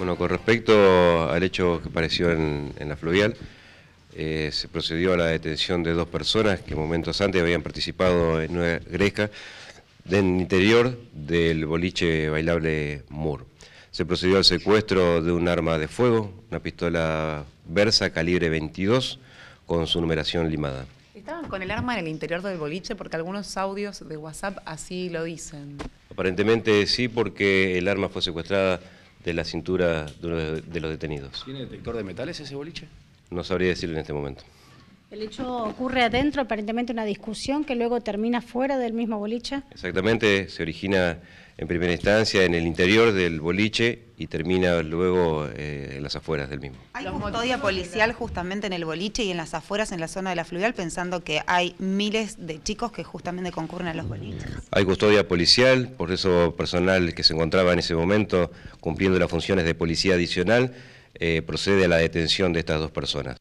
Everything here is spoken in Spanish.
Bueno, con respecto al hecho que apareció en, la fluvial, eh, se procedió a la detención de dos personas que momentos antes habían participado en una gresca del interior del boliche bailable Moore. Se procedió al secuestro de un arma de fuego, una pistola Versa calibre 22 con su numeración limada. Estaban con el arma en el interior del boliche porque algunos audios de WhatsApp así lo dicen. Aparentemente sí, porque el arma fue secuestrada de la cintura de, uno de los detenidos. ¿Tiene detector de metales ese boliche? No sabría decirlo en este momento. El hecho ocurre adentro, aparentemente una discusión que luego termina fuera del mismo boliche. Exactamente, se origina en primera instancia en el interior del boliche y termina luego eh, en las afueras del mismo. Hay custodia policial justamente en el boliche y en las afueras, en la zona de la fluvial, pensando que hay miles de chicos que justamente concurren a los boliches. Mm. Hay custodia policial, por eso personal que se encontraba en ese momento cumpliendo las funciones de policía adicional eh, procede a la detención de estas dos personas.